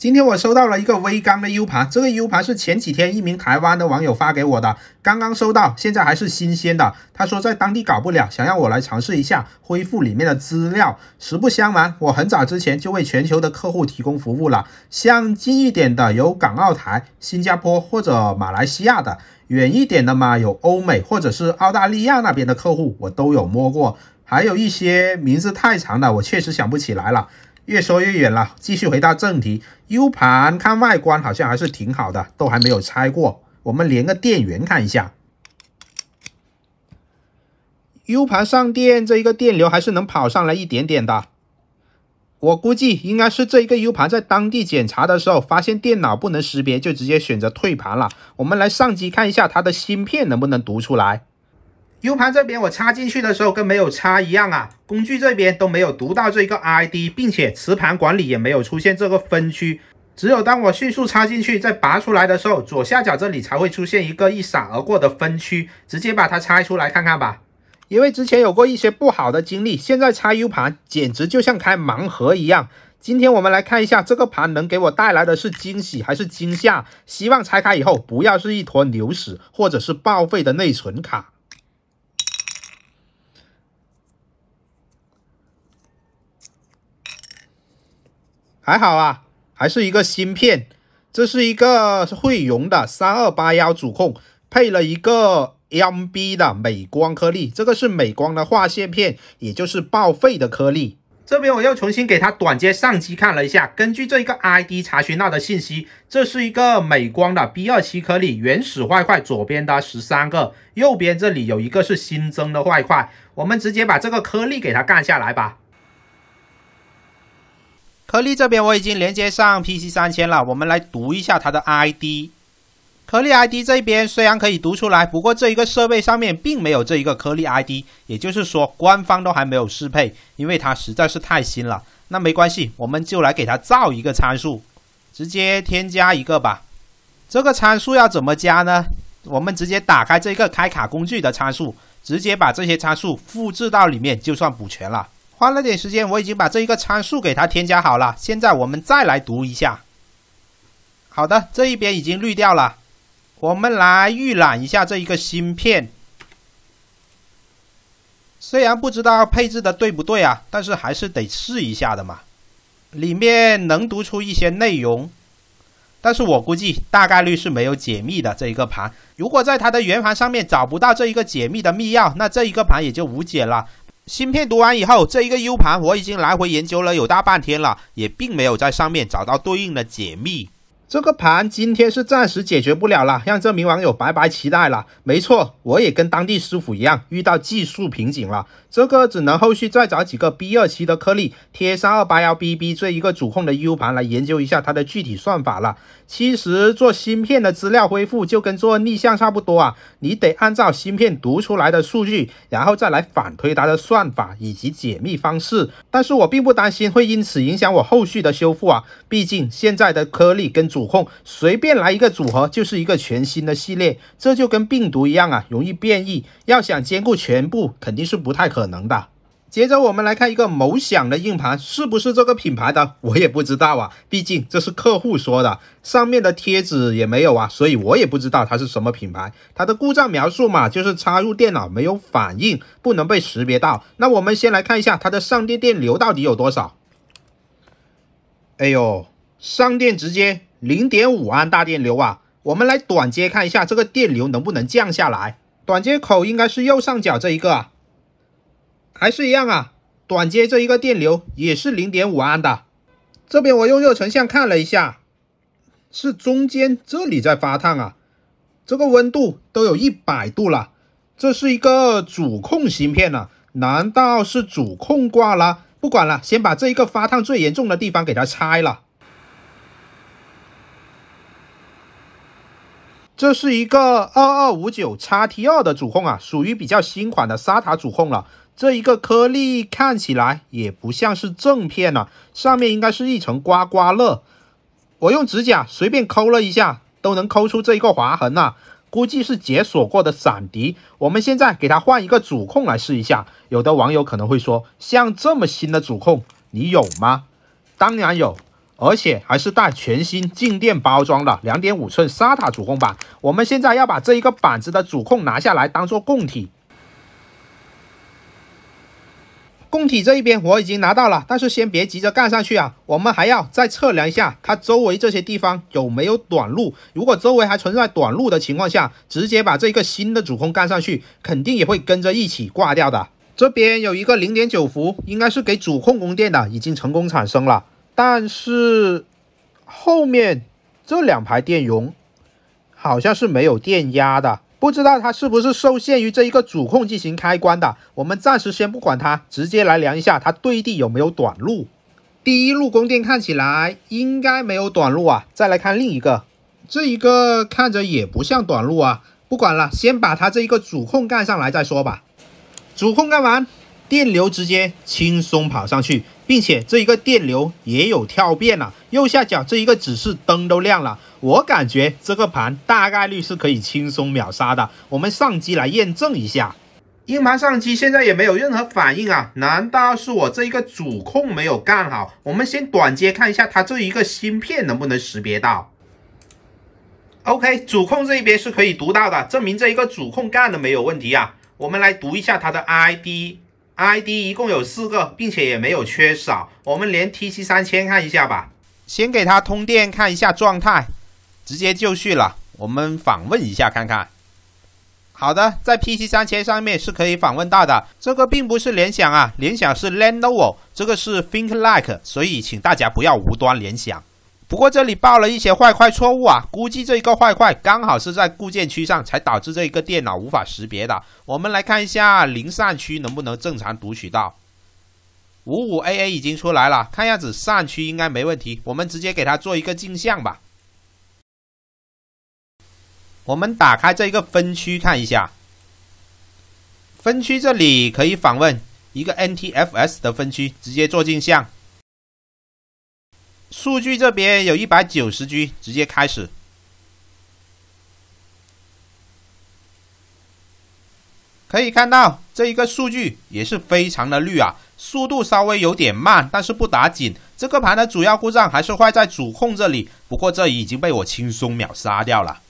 今天我收到了一个微刚的 U 盘，这个 U 盘是前几天一名台湾的网友发给我的，刚刚收到，现在还是新鲜的。他说在当地搞不了，想让我来尝试一下恢复里面的资料。实不相瞒，我很早之前就为全球的客户提供服务了，像近一点的有港澳台、新加坡或者马来西亚的，远一点的嘛有欧美或者是澳大利亚那边的客户，我都有摸过，还有一些名字太长的，我确实想不起来了。越说越远了，继续回到正题。U 盘看外观好像还是挺好的，都还没有拆过。我们连个电源看一下，U 盘上电，这一个电流还是能跑上来一点点的。我估计应该是这一个 U 盘在当地检查的时候，发现电脑不能识别，就直接选择退盘了。我们来上机看一下它的芯片能不能读出来。U 盘这边我插进去的时候跟没有插一样啊，工具这边都没有读到这个 ID，并且磁盘管理也没有出现这个分区。只有当我迅速插进去再拔出来的时候，左下角这里才会出现一个一闪而过的分区。直接把它拆出来看看吧，因为之前有过一些不好的经历，现在拆 U 盘简直就像开盲盒一样。今天我们来看一下这个盘能给我带来的是惊喜还是惊吓？希望拆开以后不要是一坨牛屎或者是报废的内存卡。还好啊，还是一个芯片，这是一个汇融的三二八幺主控，配了一个 M B 的美光颗粒，这个是美光的划线片，也就是报废的颗粒。这边我又重新给它短接上机看了一下，根据这一个 I D 查询到的信息，这是一个美光的 B 二七颗粒原始坏块，左边的十三个，右边这里有一个是新增的坏块，我们直接把这个颗粒给它干下来吧。颗粒这边我已经连接上 PC 三千了，我们来读一下它的 ID。颗粒 ID 这边虽然可以读出来，不过这一个设备上面并没有这一个颗粒 ID，也就是说官方都还没有适配，因为它实在是太新了。那没关系，我们就来给它造一个参数，直接添加一个吧。这个参数要怎么加呢？我们直接打开这个开卡工具的参数，直接把这些参数复制到里面，就算补全了。花了点时间，我已经把这一个参数给它添加好了。现在我们再来读一下。好的，这一边已经滤掉了。我们来预览一下这一个芯片。虽然不知道配置的对不对啊，但是还是得试一下的嘛。里面能读出一些内容，但是我估计大概率是没有解密的这一个盘。如果在它的圆盘上面找不到这一个解密的密钥，那这一个盘也就无解了。芯片读完以后，这一个 U 盘我已经来回研究了有大半天了，也并没有在上面找到对应的解密。这个盘今天是暂时解决不了了，让这名网友白白期待了。没错，我也跟当地师傅一样，遇到技术瓶颈了。这个只能后续再找几个 B 二七的颗粒，贴三二八幺 BB 这一个主控的 U 盘来研究一下它的具体算法了。其实做芯片的资料恢复就跟做逆向差不多啊，你得按照芯片读出来的数据，然后再来反推它的算法以及解密方式。但是我并不担心会因此影响我后续的修复啊，毕竟现在的颗粒跟主控随便来一个组合就是一个全新的系列，这就跟病毒一样啊，容易变异。要想兼顾全部，肯定是不太可能的。接着我们来看一个某响的硬盘，是不是这个品牌的？我也不知道啊，毕竟这是客户说的，上面的贴纸也没有啊，所以我也不知道它是什么品牌。它的故障描述嘛，就是插入电脑没有反应，不能被识别到。那我们先来看一下它的上电电流到底有多少。哎呦，上电直接零点五安大电流啊！我们来短接看一下这个电流能不能降下来。短接口应该是右上角这一个。还是一样啊，短接这一个电流也是零点五安的。这边我用热成像看了一下，是中间这里在发烫啊，这个温度都有一百度了。这是一个主控芯片啊，难道是主控挂了？不管了，先把这一个发烫最严重的地方给它拆了。这是一个二二五九叉 T 二的主控啊，属于比较新款的沙塔主控了。这一个颗粒看起来也不像是正片了，上面应该是一层刮刮乐。我用指甲随便抠了一下，都能抠出这一个划痕啊，估计是解锁过的闪迪。我们现在给它换一个主控来试一下。有的网友可能会说，像这么新的主控你有吗？当然有，而且还是带全新静电包装的两点五寸 SATA 主控板。我们现在要把这一个板子的主控拿下来，当做供体。供体这一边我已经拿到了，但是先别急着干上去啊，我们还要再测量一下它周围这些地方有没有短路。如果周围还存在短路的情况下，直接把这个新的主控干上去，肯定也会跟着一起挂掉的。这边有一个零点九伏，应该是给主控供电的，已经成功产生了。但是后面这两排电容好像是没有电压的。不知道它是不是受限于这一个主控进行开关的，我们暂时先不管它，直接来量一下它对地有没有短路。第一路供电看起来应该没有短路啊，再来看另一个，这一个看着也不像短路啊，不管了，先把它这一个主控干上来再说吧。主控干完。电流直接轻松跑上去，并且这一个电流也有跳变了，右下角这一个指示灯都亮了，我感觉这个盘大概率是可以轻松秒杀的，我们上机来验证一下。硬盘上机现在也没有任何反应啊，难道是我这一个主控没有干好？我们先短接看一下它这一个芯片能不能识别到。OK，主控这一边是可以读到的，证明这一个主控干的没有问题啊。我们来读一下它的 ID。ID 一共有四个，并且也没有缺少。我们连 PC 三千看一下吧，先给它通电看一下状态，直接就绪了。我们访问一下看看，好的，在 PC 三千上面是可以访问到的。这个并不是联想啊，联想是 Lenovo，这个是 ThinkLike，所以请大家不要无端联想。不过这里报了一些坏块错误啊，估计这一个坏块刚好是在固件区上，才导致这一个电脑无法识别的。我们来看一下零扇区能不能正常读取到，五五 A A 已经出来了，看样子扇区应该没问题。我们直接给它做一个镜像吧。我们打开这一个分区看一下，分区这里可以访问一个 NTFS 的分区，直接做镜像。数据这边有 190G，直接开始。可以看到，这一个数据也是非常的绿啊，速度稍微有点慢，但是不打紧。这个盘的主要故障还是坏在主控这里，不过这已经被我轻松秒杀掉了。